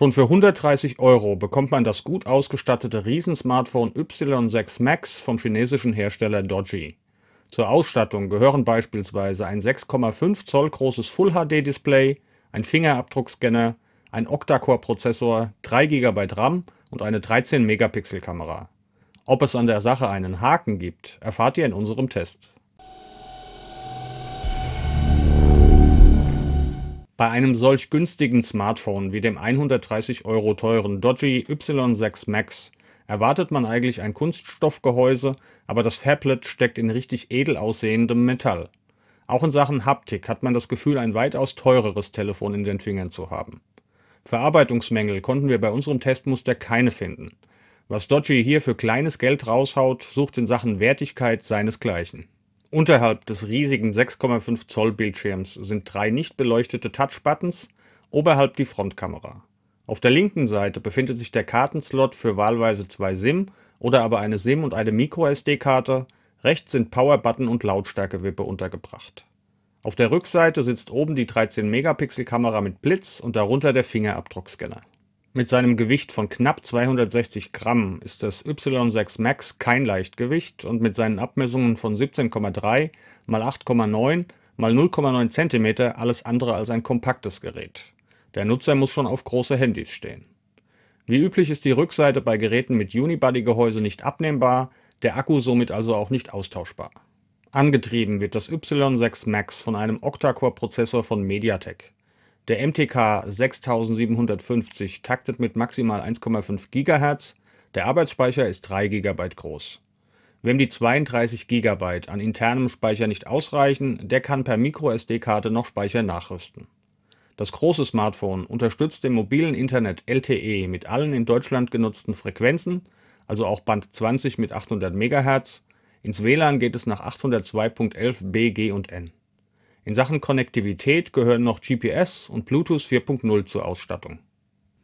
Schon für 130 Euro bekommt man das gut ausgestattete Riesensmartphone Y6 Max vom chinesischen Hersteller Dodgy. Zur Ausstattung gehören beispielsweise ein 6,5 Zoll großes Full HD Display, ein Fingerabdruckscanner, ein Octa-Core-Prozessor, 3 GB RAM und eine 13-Megapixel-Kamera. Ob es an der Sache einen Haken gibt, erfahrt ihr in unserem Test. Bei einem solch günstigen Smartphone wie dem 130 Euro teuren Dodgy Y6 Max erwartet man eigentlich ein Kunststoffgehäuse, aber das Tablet steckt in richtig edel aussehendem Metall. Auch in Sachen Haptik hat man das Gefühl, ein weitaus teureres Telefon in den Fingern zu haben. Verarbeitungsmängel konnten wir bei unserem Testmuster keine finden. Was Dodgy hier für kleines Geld raushaut, sucht in Sachen Wertigkeit seinesgleichen. Unterhalb des riesigen 6,5 Zoll Bildschirms sind drei nicht beleuchtete Touchbuttons, oberhalb die Frontkamera. Auf der linken Seite befindet sich der Kartenslot für wahlweise zwei SIM oder aber eine SIM und eine MicroSD-Karte, rechts sind Power-Button und Lautstärkewippe untergebracht. Auf der Rückseite sitzt oben die 13-Megapixel-Kamera mit Blitz und darunter der Fingerabdruckscanner. Mit seinem Gewicht von knapp 260 Gramm ist das Y6 Max kein Leichtgewicht und mit seinen Abmessungen von 17,3 mal 8,9 mal 0,9 cm alles andere als ein kompaktes Gerät. Der Nutzer muss schon auf große Handys stehen. Wie üblich ist die Rückseite bei Geräten mit Unibody-Gehäuse nicht abnehmbar, der Akku somit also auch nicht austauschbar. Angetrieben wird das Y6 Max von einem Octa-Core-Prozessor von MediaTek. Der MTK 6750 taktet mit maximal 1,5 GHz. Der Arbeitsspeicher ist 3 GB groß. Wem die 32 GB an internem Speicher nicht ausreichen, der kann per MicroSD-Karte noch Speicher nachrüsten. Das große Smartphone unterstützt im mobilen Internet LTE mit allen in Deutschland genutzten Frequenzen, also auch Band 20 mit 800 MHz. Ins WLAN geht es nach 802.11 b, g und n. In Sachen Konnektivität gehören noch GPS und Bluetooth 4.0 zur Ausstattung.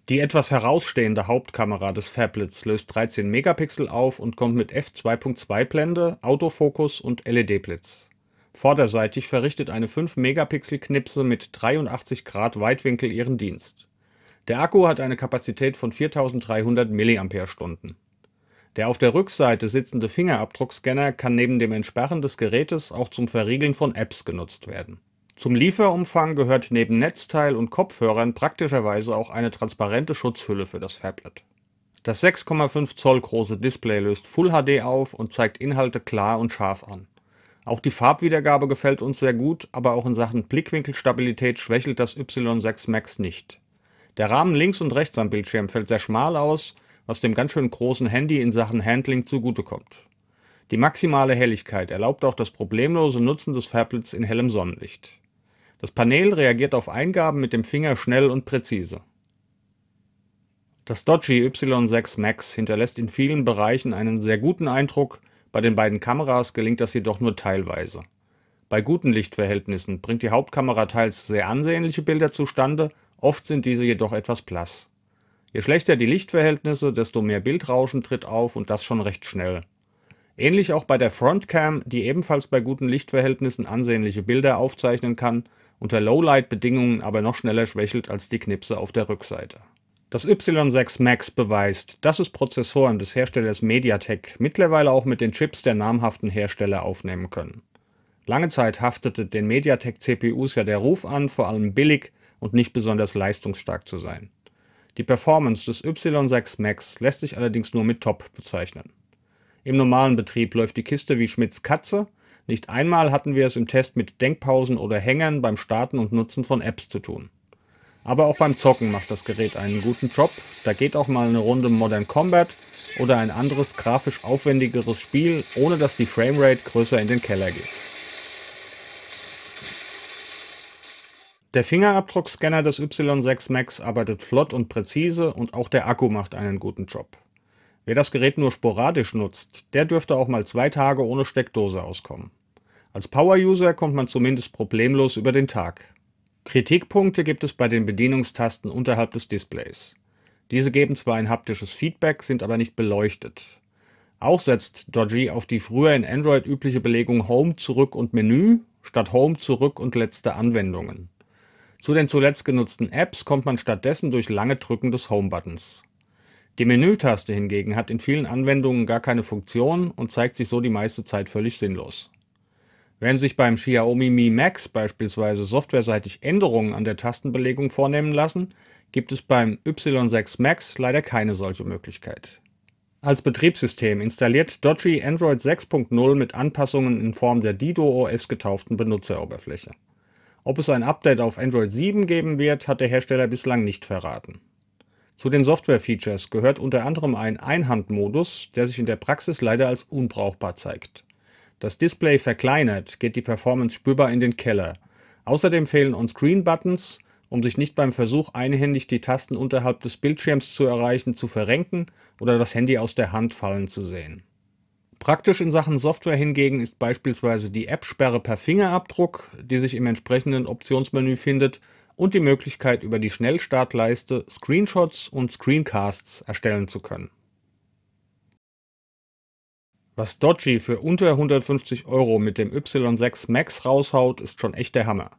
Die etwas herausstehende Hauptkamera des Fablets löst 13 Megapixel auf und kommt mit f2.2 Blende, Autofokus und LED-Blitz. Vorderseitig verrichtet eine 5 Megapixel Knipse mit 83 Grad Weitwinkel ihren Dienst. Der Akku hat eine Kapazität von 4300 mAh. Der auf der Rückseite sitzende Fingerabdruckscanner kann neben dem Entsperren des Gerätes auch zum Verriegeln von Apps genutzt werden. Zum Lieferumfang gehört neben Netzteil und Kopfhörern praktischerweise auch eine transparente Schutzhülle für das Fablet. Das 6,5 Zoll große Display löst Full HD auf und zeigt Inhalte klar und scharf an. Auch die Farbwiedergabe gefällt uns sehr gut, aber auch in Sachen Blickwinkelstabilität schwächelt das Y6 Max nicht. Der Rahmen links und rechts am Bildschirm fällt sehr schmal aus was dem ganz schön großen Handy in Sachen Handling zugutekommt. Die maximale Helligkeit erlaubt auch das problemlose Nutzen des Fablets in hellem Sonnenlicht. Das Panel reagiert auf Eingaben mit dem Finger schnell und präzise. Das Dodgy Y6 Max hinterlässt in vielen Bereichen einen sehr guten Eindruck, bei den beiden Kameras gelingt das jedoch nur teilweise. Bei guten Lichtverhältnissen bringt die Hauptkamera teils sehr ansehnliche Bilder zustande, oft sind diese jedoch etwas blass. Je schlechter die Lichtverhältnisse, desto mehr Bildrauschen tritt auf und das schon recht schnell. Ähnlich auch bei der Frontcam, die ebenfalls bei guten Lichtverhältnissen ansehnliche Bilder aufzeichnen kann, unter Lowlight-Bedingungen aber noch schneller schwächelt als die Knipse auf der Rückseite. Das Y6 Max beweist, dass es Prozessoren des Herstellers MediaTek mittlerweile auch mit den Chips der namhaften Hersteller aufnehmen können. Lange Zeit haftete den MediaTek CPUs ja der Ruf an, vor allem billig und nicht besonders leistungsstark zu sein. Die Performance des Y6 Max lässt sich allerdings nur mit Top bezeichnen. Im normalen Betrieb läuft die Kiste wie Schmidts Katze. Nicht einmal hatten wir es im Test mit Denkpausen oder Hängern beim Starten und Nutzen von Apps zu tun. Aber auch beim Zocken macht das Gerät einen guten Job. Da geht auch mal eine Runde Modern Combat oder ein anderes grafisch aufwendigeres Spiel, ohne dass die Framerate größer in den Keller geht. Der Fingerabdruckscanner des Y6 Max arbeitet flott und präzise und auch der Akku macht einen guten Job. Wer das Gerät nur sporadisch nutzt, der dürfte auch mal zwei Tage ohne Steckdose auskommen. Als Power-User kommt man zumindest problemlos über den Tag. Kritikpunkte gibt es bei den Bedienungstasten unterhalb des Displays. Diese geben zwar ein haptisches Feedback, sind aber nicht beleuchtet. Auch setzt Dodgy auf die früher in Android übliche Belegung Home zurück und Menü statt Home zurück und letzte Anwendungen. Zu den zuletzt genutzten Apps kommt man stattdessen durch lange Drücken des Home-Buttons. Die Menütaste hingegen hat in vielen Anwendungen gar keine Funktion und zeigt sich so die meiste Zeit völlig sinnlos. Wenn sich beim Xiaomi Mi Max beispielsweise softwareseitig Änderungen an der Tastenbelegung vornehmen lassen, gibt es beim Y6 Max leider keine solche Möglichkeit. Als Betriebssystem installiert Dodgy Android 6.0 mit Anpassungen in Form der DidoOS getauften Benutzeroberfläche. Ob es ein Update auf Android 7 geben wird, hat der Hersteller bislang nicht verraten. Zu den Software-Features gehört unter anderem ein Einhandmodus, der sich in der Praxis leider als unbrauchbar zeigt. Das Display verkleinert, geht die Performance spürbar in den Keller. Außerdem fehlen On-Screen-Buttons, um sich nicht beim Versuch, einhändig die Tasten unterhalb des Bildschirms zu erreichen, zu verrenken oder das Handy aus der Hand fallen zu sehen. Praktisch in Sachen Software hingegen ist beispielsweise die App-Sperre per Fingerabdruck, die sich im entsprechenden Optionsmenü findet, und die Möglichkeit, über die Schnellstartleiste Screenshots und Screencasts erstellen zu können. Was Dodgy für unter 150 Euro mit dem Y6 Max raushaut, ist schon echt der Hammer.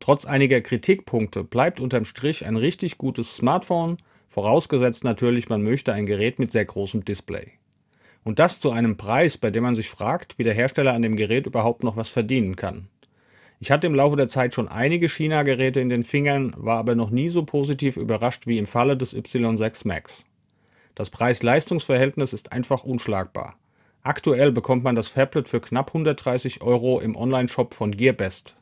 Trotz einiger Kritikpunkte bleibt unterm Strich ein richtig gutes Smartphone, vorausgesetzt natürlich, man möchte ein Gerät mit sehr großem Display. Und das zu einem Preis, bei dem man sich fragt, wie der Hersteller an dem Gerät überhaupt noch was verdienen kann. Ich hatte im Laufe der Zeit schon einige China-Geräte in den Fingern, war aber noch nie so positiv überrascht wie im Falle des Y6 Max. Das Preis-Leistungs-Verhältnis ist einfach unschlagbar. Aktuell bekommt man das Fablet für knapp 130 Euro im Online-Shop von Gearbest.